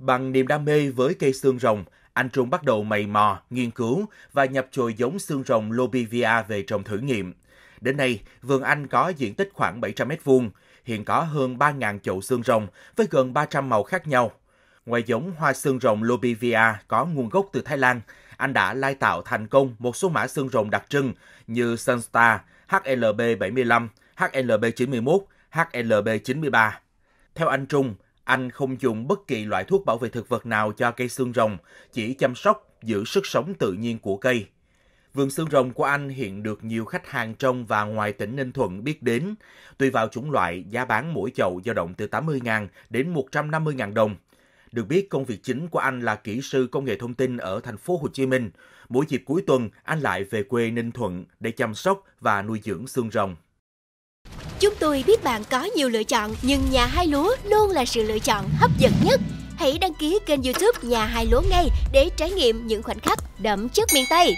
Bằng niềm đam mê với cây xương rồng, anh Trung bắt đầu mày mò, nghiên cứu và nhập chồi giống xương rồng Lobivia về trồng thử nghiệm. Đến nay, vườn anh có diện tích khoảng 700 m2, hiện có hơn 3.000 chậu xương rồng với gần 300 màu khác nhau. Ngoài giống hoa xương rồng Lobivia có nguồn gốc từ Thái Lan, anh đã lai tạo thành công một số mã xương rồng đặc trưng như Sunstar, HLB75, HLB91, HLB93. Theo anh Trung, anh không dùng bất kỳ loại thuốc bảo vệ thực vật nào cho cây xương rồng, chỉ chăm sóc, giữ sức sống tự nhiên của cây. Vườn xương rồng của anh hiện được nhiều khách hàng trong và ngoài tỉnh Ninh Thuận biết đến. Tùy vào chủng loại, giá bán mỗi chậu dao động từ 80.000 đến 150.000 đồng. Được biết công việc chính của anh là kỹ sư công nghệ thông tin ở thành phố Hồ Chí Minh. Mỗi dịp cuối tuần, anh lại về quê Ninh Thuận để chăm sóc và nuôi dưỡng xương rồng. Chúng tôi biết bạn có nhiều lựa chọn, nhưng nhà hai lúa luôn là sự lựa chọn hấp dẫn nhất. Hãy đăng ký kênh YouTube Nhà Hai Lúa ngay để trải nghiệm những khoảnh khắc đậm chất miền Tây.